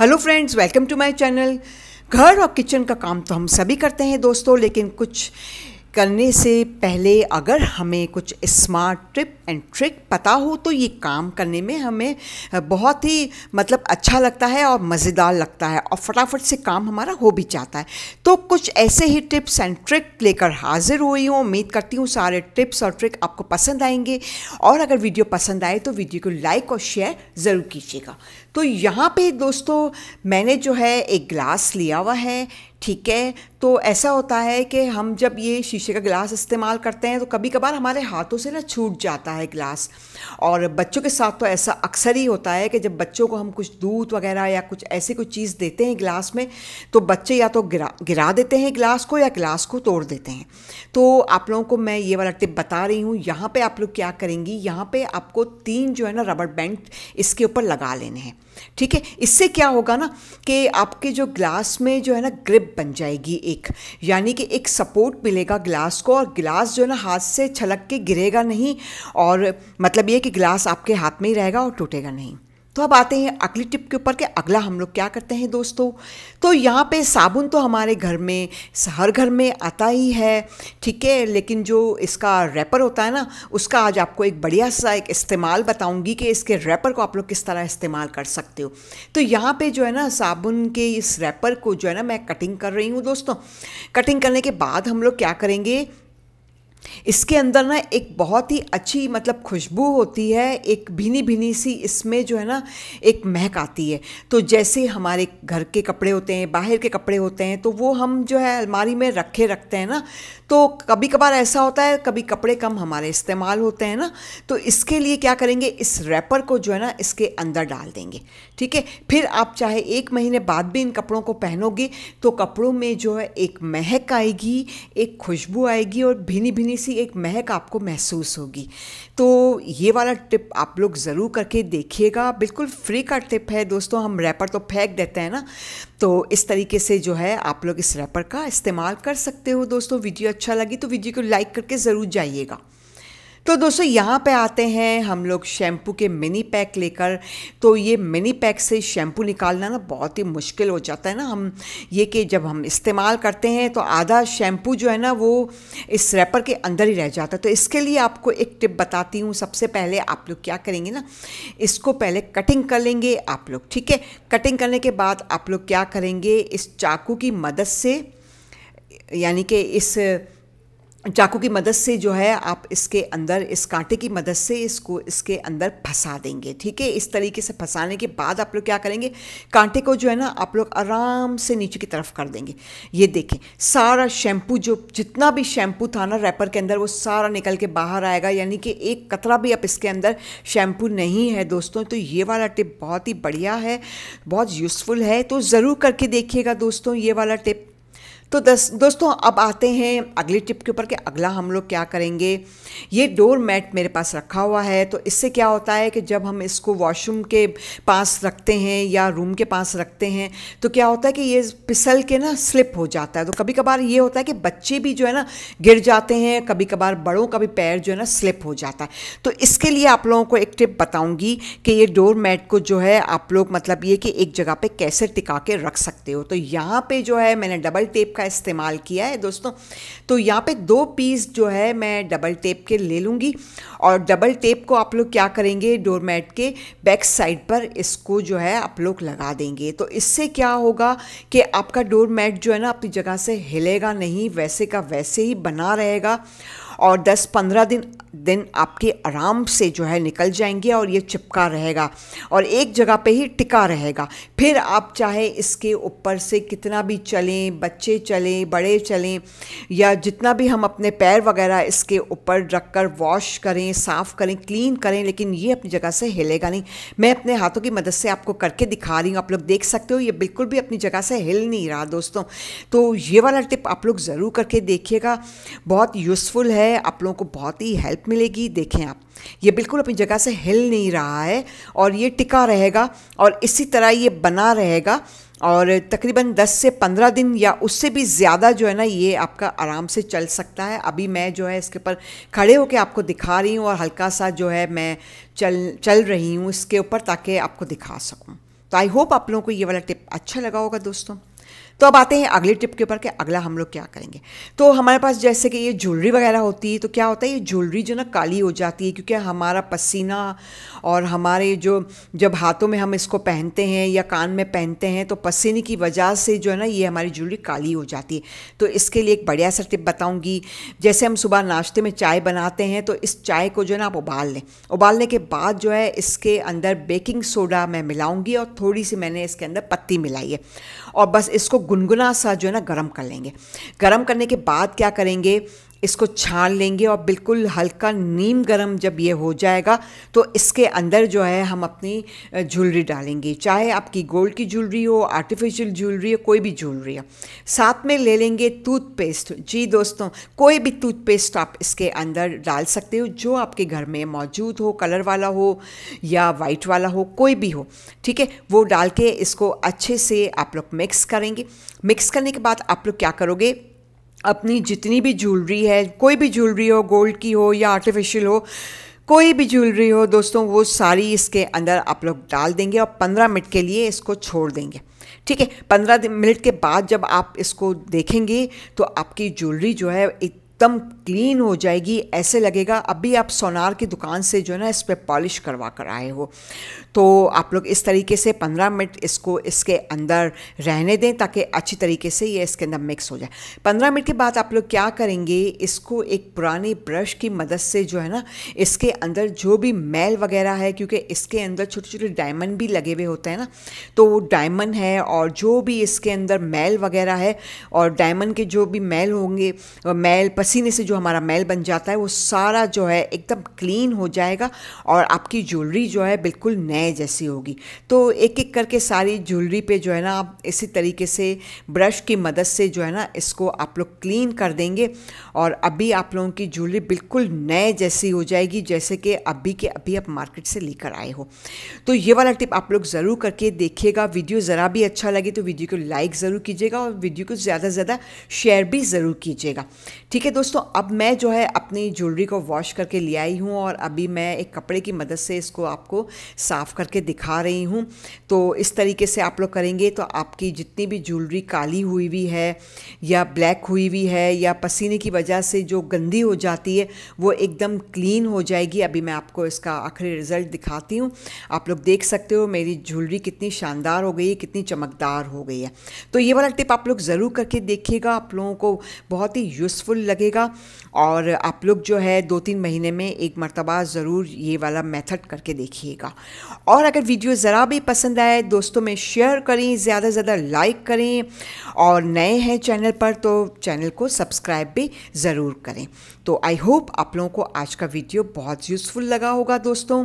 hello friends welcome to my channel घर और kitchen का काम तो हम सभी करते हैं दोस्तों लेकिन कुछ करने से पहले अगर हमें कुछ स्मार्ट ट्रिप एंड ट्रिक पता हो तो ये काम करने में हमें बहुत ही मतलब अच्छा लगता है और मज़ेदार लगता है और फटाफट से काम हमारा हो भी जाता है तो कुछ ऐसे ही टिप्स एंड ट्रिक लेकर हाजिर हुई हूँ उम्मीद करती हूँ सारे टिप्स और ट्रिक आपको पसंद आएंगे और अगर वीडियो पसंद आए तो वीडियो को लाइक और शेयर ज़रूर कीजिएगा तो यहाँ पे दोस्तों मैंने जो है एक ग्लास लिया हुआ है ठीक है तो ऐसा होता है कि हम जब ये शीशे का गिलास इस्तेमाल करते हैं तो कभी कभार हमारे हाथों से ना छूट जाता है गिलास और बच्चों के साथ तो ऐसा अक्सर ही होता है कि जब बच्चों को हम कुछ दूध वगैरह या कुछ ऐसी कोई चीज़ देते हैं गिलास में तो बच्चे या तो गिरा गिरा देते हैं गिलास को या गिलास को तोड़ देते हैं तो आप लोगों को मैं ये वाला टिप बता रही हूँ यहाँ पर आप लोग क्या करेंगी यहाँ पर आपको तीन जो है ना रबर बैंड इसके ऊपर लगा लेने हैं ठीक है इससे क्या होगा ना कि आपके जो ग्लास में जो है ना ग्रिप बन जाएगी एक यानी कि एक सपोर्ट मिलेगा ग्लास को और ग्लास जो ना हाथ से छलक के गिरेगा नहीं और मतलब ये कि ग्लास आपके हाथ में ही रहेगा और टूटेगा नहीं तो अब आते हैं अगली टिप के ऊपर कि अगला हम लोग क्या करते हैं दोस्तों तो यहाँ पे साबुन तो हमारे घर में हर घर में आता ही है ठीक है लेकिन जो इसका रैपर होता है ना उसका आज आपको एक बढ़िया सा एक इस्तेमाल बताऊंगी कि इसके रैपर को आप लोग किस तरह इस्तेमाल कर सकते हो तो यहाँ पे जो है ना साबुन के इस रैपर को जो है ना मैं कटिंग कर रही हूँ दोस्तों कटिंग करने के बाद हम लोग क्या करेंगे इसके अंदर ना एक बहुत ही अच्छी मतलब खुशबू होती है एक भीनी भीनी सी इसमें जो है ना एक महक आती है तो जैसे हमारे घर के कपड़े होते हैं बाहर के कपड़े होते हैं तो वो हम जो है अलमारी में रखे रखते हैं ना तो कभी कभार ऐसा होता है कभी कपड़े कम हमारे इस्तेमाल होते हैं ना तो इसके लिए क्या करेंगे इस रैपर को जो है ना इसके अंदर डाल देंगे ठीक है फिर आप चाहे एक महीने बाद भी इन कपड़ों को पहनोगे तो कपड़ों में जो है एक महक आएगी एक खुशबू आएगी और भीनी भीनी थोड़ी सी एक महक आपको महसूस होगी तो ये वाला टिप आप लोग ज़रूर करके देखिएगा बिल्कुल फ्री का टिप है दोस्तों हम रैपर तो फेंक देते हैं ना तो इस तरीके से जो है आप लोग इस रैपर का इस्तेमाल कर सकते हो दोस्तों वीडियो अच्छा लगी तो वीडियो को लाइक करके ज़रूर जाइएगा तो दोस्तों यहाँ पे आते हैं हम लोग शैम्पू के मिनी पैक लेकर तो ये मिनी पैक से शैम्पू निकालना ना बहुत ही मुश्किल हो जाता है ना हम ये कि जब हम इस्तेमाल करते हैं तो आधा शैम्पू जो है ना वो इस रैपर के अंदर ही रह जाता है तो इसके लिए आपको एक टिप बताती हूँ सबसे पहले आप लोग क्या करेंगे ना इसको पहले कटिंग कर लेंगे आप लोग ठीक है कटिंग करने के बाद आप लोग क्या करेंगे इस चाकू की मदद से यानी कि इस चाकू की मदद से जो है आप इसके अंदर इस कांटे की मदद से इसको इसके अंदर फंसा देंगे ठीक है इस तरीके से फंसाने के बाद आप लोग क्या करेंगे कांटे को जो है ना आप लोग आराम से नीचे की तरफ कर देंगे ये देखें सारा शैम्पू जो जितना भी शैम्पू था ना रैपर के अंदर वो सारा निकल के बाहर आएगा यानी कि एक कतरा भी आप इसके अंदर शैम्पू नहीं है दोस्तों तो ये वाला टिप बहुत ही बढ़िया है बहुत यूज़फुल है तो ज़रूर करके देखिएगा दोस्तों ये वाला टिप तो दस दोस्तों अब आते हैं अगली टिप के ऊपर कि अगला हम लोग क्या करेंगे ये डोर मैट मेरे पास रखा हुआ है तो इससे क्या होता है कि जब हम इसको वॉशरूम के पास रखते हैं या रूम के पास रखते हैं तो क्या होता है कि ये पिसल के ना स्लिप हो जाता है तो कभी कभार ये होता है कि बच्चे भी जो है ना गिर जाते हैं कभी कभार बड़ों का भी पैर जो है ना स्लिप हो जाता है तो इसके लिए आप लोगों को एक टिप बताऊँगी कि ये डोर मैट को जो है आप लोग मतलब ये कि एक जगह पर कैसे टिका के रख सकते हो तो यहाँ पर जो है मैंने डबल टेप का इस्तेमाल किया है दोस्तों तो यहाँ पे दो पीस जो है मैं डबल टेप के ले लूँगी और डबल टेप को आप लोग क्या करेंगे डोरमेट के बैक साइड पर इसको जो है आप लोग लगा देंगे तो इससे क्या होगा कि आपका डोरमेट जो है ना अपनी जगह से हिलेगा नहीं वैसे का वैसे ही बना रहेगा और 10-15 दिन दिन आपके आराम से जो है निकल जाएंगे और ये चिपका रहेगा और एक जगह पे ही टिका रहेगा फिर आप चाहे इसके ऊपर से कितना भी चलें बच्चे चलें बड़े चलें या जितना भी हम अपने पैर वगैरह इसके ऊपर रख कर वॉश करें साफ़ करें क्लीन करें लेकिन ये अपनी जगह से हिलेगा नहीं मैं अपने हाथों की मदद से आपको करके दिखा रही हूँ आप लोग देख सकते हो ये बिल्कुल भी अपनी जगह से हिल नहीं रहा दोस्तों तो ये वाला टिप आप लोग ज़रूर करके देखिएगा बहुत यूज़फुल है आप लोगों को बहुत ही हेल्प मिलेगी देखें आप ये बिल्कुल अपनी जगह से हिल नहीं रहा है और ये टिका रहेगा और इसी तरह ये बना रहेगा और तकरीबन 10 से 15 दिन या उससे भी ज़्यादा जो है ना ये आपका आराम से चल सकता है अभी मैं जो है इसके ऊपर खड़े होकर आपको दिखा रही हूँ और हल्का सा जो है मैं चल चल रही हूँ इसके ऊपर ताकि आपको दिखा सकूँ तो आई होप आप लोगों को ये वाला टिप अच्छा लगा होगा दोस्तों तो अब आते हैं अगले टिप के ऊपर कि अगला हम लोग क्या करेंगे तो हमारे पास जैसे कि ये ज्वेलरी वगैरह होती है तो क्या होता है ये ज्वेलरी जो ना काली हो जाती है क्योंकि हमारा पसीना और हमारे जो जब हाथों में हम इसको पहनते हैं या कान में पहनते हैं तो पसीने की वजह से जो है ना ये हमारी ज्वेलरी काली हो जाती है तो इसके लिए एक बढ़िया सा टिप बताऊँगी जैसे हम सुबह नाश्ते में चाय बनाते हैं तो इस चाय को जो है ना आप उबाल लें उबालने के बाद जो है इसके अंदर बेकिंग सोडा मैं मिलाऊँगी और थोड़ी सी मैंने इसके अंदर पत्ती मिलाई है और बस इसको गुनगुना सा जो है ना गर्म कर लेंगे गर्म करने के बाद क्या करेंगे इसको छान लेंगे और बिल्कुल हल्का नीम गरम जब ये हो जाएगा तो इसके अंदर जो है हम अपनी ज्वेलरी डालेंगे चाहे आपकी गोल्ड की ज्वेलरी हो आर्टिफिशियल ज्वेलरी हो कोई भी ज्वेलरी हो साथ में ले लेंगे टूथपेस्ट जी दोस्तों कोई भी टूथपेस्ट आप इसके अंदर डाल सकते हो जो आपके घर में मौजूद हो कलर वाला हो या वाइट वाला हो कोई भी हो ठीक है वो डाल के इसको अच्छे से आप लोग मिक्स करेंगे मिक्स करने के बाद आप लोग क्या करोगे अपनी जितनी भी ज्वेलरी है कोई भी ज्वेलरी हो गोल्ड की हो या आर्टिफिशियल हो कोई भी ज्वेलरी हो दोस्तों वो सारी इसके अंदर आप लोग डाल देंगे और पंद्रह मिनट के लिए इसको छोड़ देंगे ठीक है पंद्रह मिनट के बाद जब आप इसको देखेंगे तो आपकी ज्वेलरी जो है एकदम क्लीन हो जाएगी ऐसे लगेगा अभी आप सोनार की दुकान से जो है ना इस पर पॉलिश करवा कर आए हो तो आप लोग इस तरीके से 15 मिनट इसको इसके अंदर रहने दें ताकि अच्छी तरीके से ये इसके अंदर मिक्स हो जाए 15 मिनट के बाद आप लोग क्या करेंगे इसको एक पुराने ब्रश की मदद से जो है ना इसके अंदर जो भी मैल वगैरह है क्योंकि इसके अंदर छोटे छोटे डायमंड भी लगे हुए होते हैं ना तो वो डायमंड है और जो भी इसके अंदर मैल वगैरह है और डायमंड के जो भी मैल होंगे मैल पसीने से जो हमारा मैल बन जाता है वो सारा जो है एकदम क्लीन हो जाएगा और आपकी ज्वेलरी जो है बिल्कुल नए जैसी होगी तो एक एक करके सारी ज्वेलरी पे जो है ना आप इसी तरीके से ब्रश की मदद से जो है ना इसको आप लोग क्लीन कर देंगे और अभी आप लोगों की ज्वेलरी बिल्कुल नए जैसी हो जाएगी जैसे कि अभी के अभी आप मार्केट से लेकर आए हो तो ये वाला टिप आप लोग ज़रूर करके देखिएगा वीडियो ज़रा भी अच्छा लगे तो वीडियो को लाइक ज़रूर कीजिएगा और वीडियो को ज़्यादा से ज़्यादा शेयर भी ज़रूर कीजिएगा ठीक है दोस्तों अब मैं जो है अपनी ज्वेलरी को वॉश करके ले आई हूँ और अभी मैं एक कपड़े की मदद से इसको आपको साफ़ करके दिखा रही हूँ तो इस तरीके से आप लोग करेंगे तो आपकी जितनी भी ज्वेलरी काली हुई हुई है या ब्लैक हुई हुई है या पसीने की वजह से जो गंदी हो जाती है वो एकदम क्लीन हो जाएगी अभी मैं आपको इसका आखिरी रिज़ल्ट दिखाती हूँ आप लोग देख सकते हो मेरी ज्वेलरी कितनी शानदार हो गई है कितनी चमकदार हो गई है तो ये वाला टिप आप लोग ज़रूर करके देखिएगा आप लोगों को बहुत ही यूज़फुल लगे लगेगा और आप लोग जो है दो तीन महीने में एक मरतबा ज़रूर ये वाला मेथड करके देखिएगा और अगर वीडियो ज़रा भी पसंद आए दोस्तों में शेयर करें ज़्यादा से ज़्यादा लाइक करें और नए हैं चैनल पर तो चैनल को सब्सक्राइब भी ज़रूर करें तो आई होप आप लोगों को आज का वीडियो बहुत यूज़फुल लगा होगा दोस्तों